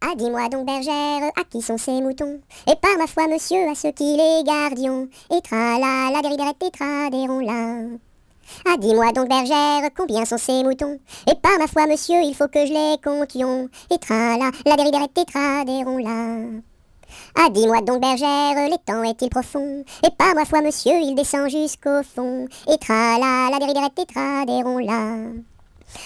Ah, dis-moi donc, bergère, à qui sont ces moutons Et par ma foi, monsieur, à ceux qui les gardions, et tra la griberette, et tradéron là. Ah, dis-moi donc, bergère, combien sont ces moutons Et par ma foi, monsieur, il faut que je les comptions, et tra la griberette, et tradéron là. Ah, dis-moi donc, bergère, temps est-il profond Et par ma foi, monsieur, il descend jusqu'au fond, et tra la griberette, et tradéron là.